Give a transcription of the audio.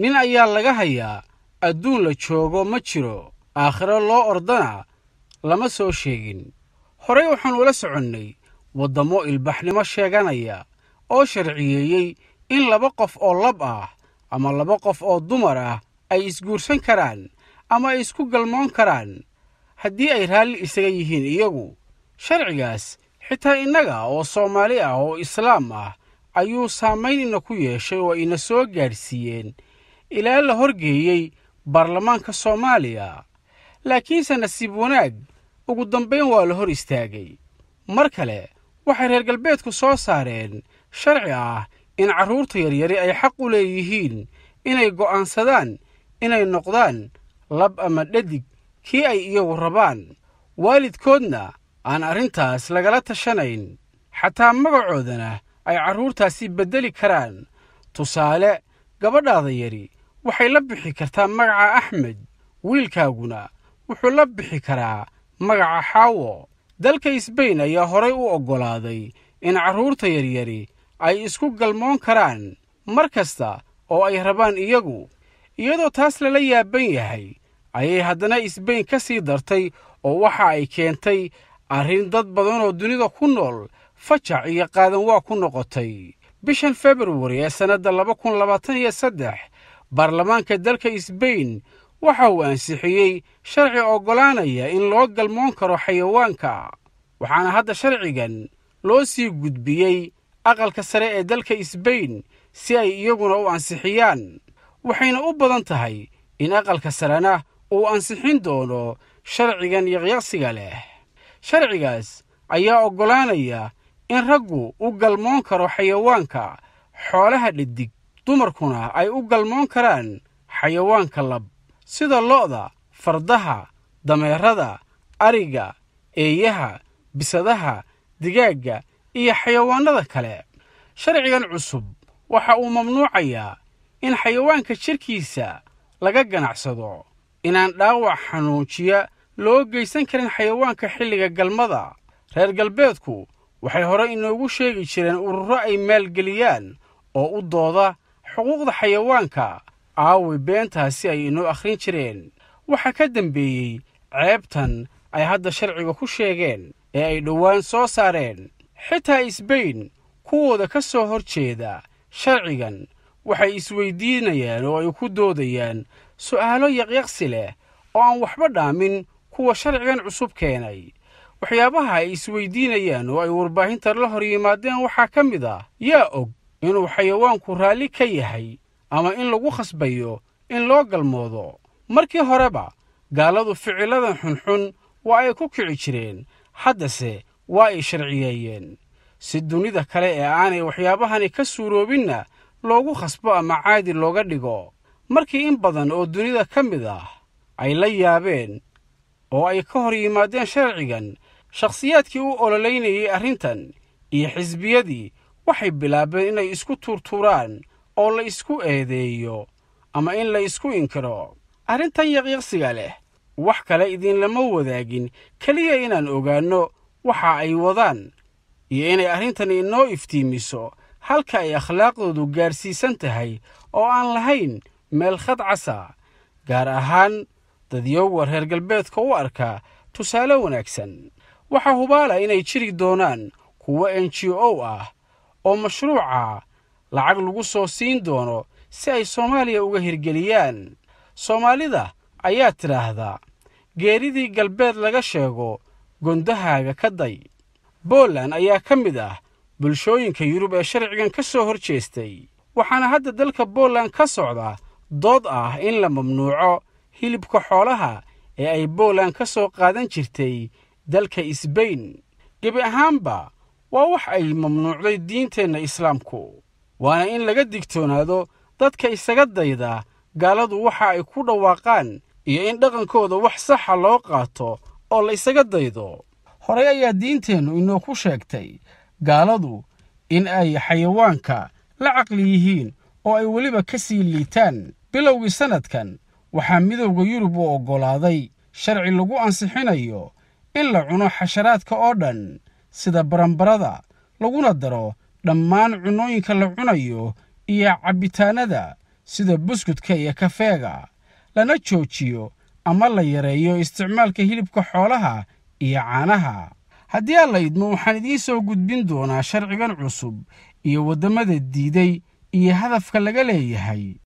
nin ayaa laga hayaa adduun la joogo ma jiro aakhiro loo ordana lama soo sheegin horay waxaan ula soconnay waddammo ilbaxnimo sheeganaya oo sharciyeeyey in laba qof oo lab ah ama laba qof oo dumar ah ay isguursan karaan ama ay isku galmoon karaan haddii ay raalli isaga yihiin iyagu sharcigaas xitaa innaga oo soomaali ah oo islaam ah ayuu saamayn ina ku yeeshay oo ina soo gaadhsiiyeen ilaa la horgeeyey baarlamaanka soomaaliya laakiinse nasiib wanaag ugu dambayn waa la hor istaagay mar kale waxay reer galbeedku soo saareen sharci ah in carruurta yaryari ay xaq u leeyihiin inay go'aansadaan inay noqdaan lab ama dhadig kii ay iyagu rabaan waalidkoodna aan arrintaas lagala tashanayn xataa magacoodana ay carruurtaasi beddeli karaan tusaale gabadhaada yari waxay la bixi kartaa magaca axmed wiilkaaguna wuxuu la bixi karaa magaca xaawo dalka isbayn ayaa horay u oggolaaday in carruurta yaryari ay isku galmoon karaan mar kasta oo ay rabaan iyagu iyadoo taas lala yaaban yahay ayay haddana isbayn ka sii dartay oo waxa ay keentay arrin dad badan oo dunida ku nool fajac iyo qaadan waa ku noqotay bishan februari ee sannadda laba kun labaatan iyo saddex baarlamaanka dalka isbain waxa uu ansixiyey sharci oggolaanaya in loo galmoon karo xayawaanka waxaana hadda sharcigan loo sii gudbiyey aqalka sare ee dalka isbain si ay iyaguna u ansixiyaan waxayna u badan tahay in aqalka sarena uu ansixin doono sharcigan yaqyaqsiga leh sharcigaas ayaa oggolaanaya in raggu u galmoon karo xayawaanka xoolaha dhadig dumarkuna ay u galmoon karaan xayawaanka lab sida lo'da fardaha dameerada ariga eeyaha bisadaha digaagga iyo xayawaanada kale sharcigan cusub waxa uu mamnuucayaa in xayawaanka jirkiisa laga ganacsado inaan dhaawac xanuujiya loo geysan karin xayawaanka xilliga galmada reer galbeedku waxay hore inoogu sheegi jireen ururo ay maalgeliyaan oo u dooda xuquuqda xayawaanka aawi beentaasi ay inoo akhrin jireen waxaa ka dembeeyey ceebtan ay hadda sharciga ku sheegeen ee ay dhowaan soo saareen xitaa isbayn kuwooda ka soo hor jeeda sharcigan waxay isweyddiinayaan oo ay ku doodayaan su'aalo yaqyaqsi leh oo aan waxba dhaamin kuwa sharcigan cusub keenay waxyaabaha ay isweydiinayaan oo ay warbaahintan la hor yimaadeen waxaa ka mid ah yaa og inuu xayawaanku raalli ka yahay ama in lagu khasbayo in loo galmoodo markii horeba gaaladu ficilladan xunxun waa ay ku kici jireen haddase waa ay sharciyeeyeen si dunida kale ee aanay waxyaabahani ka suuroobinna loogu khasbo ama caadi looga dhigo markii in badan oo dunida ka mid ah ay la yaabeen oo ay ka hor yimaadeen sharcigan shakhsiyaadkii u ololaynayay arrintan iyo xisbiyadii waxay bilaabeen inay isku tuurtuuraan oo la isku eedeeyo ama in la isku inkiro arrintan yaqiiqsiga leh wax kale idinlama wadaagin keliya inaan ogaanno waxa ay wadaan iyo inay arrintan inoo iftiimiso halka ay akhlaaqdoodu gaadhsiisan tahay oo aan lahayn meel khad casa gaar ahaan dadyowga reer galbeedka u arka tusaale wanaagsan waxaa hubaala inay jiri doonaan kuwo n g o ah oo mashruuca lacag lagu soo siin doono si ay soomaaliya uga hirgeliyaan soomaalida ayaa tidhaahdaa geeridii galbeed laga sheego gondahaaga ka day boland ayaa ka mid ah bulshooyinka yurub ee sharcigan ka soo hor jeestay waxaana hadda dalka boland ka socda dood ah in la mamnuuco hilibka xoolaha ee ay boland ka soo qaadan jirtay dalka isbayn gebi ahaanba waa wax ay mamnuucday diinteenna islaamku waana in laga digtoonaado dadka isaga dayda gaaladu waxa ay ku dhawaaqaan iyo in dhaqankooda wax saxa ah loo qaato oo la isaga daydo horey ayaa diinteennu inoo ku sheegtay gaaladu in ay xayawaanka la caqli yihiin oo ay weliba ka sii liitaan bilowgii sannadkan waxaa midowda yurub u oggolaaday sharci lagu ansixinayo in la cuno xasharaadka oo dhan sida baranbarada laguna daro dhammaan cunooyinka la cunayo iyo cabbitaannada sida buskudka iyo kafeega lana joojiyo ama la yareeyo isticmaalka hilibka xoolaha iyo caanaha haddii aan la idmo waxaan idiin soo gudbin doonaa sharcigan cusub iyo waddammada diiday iyo hadafka laga leeyahay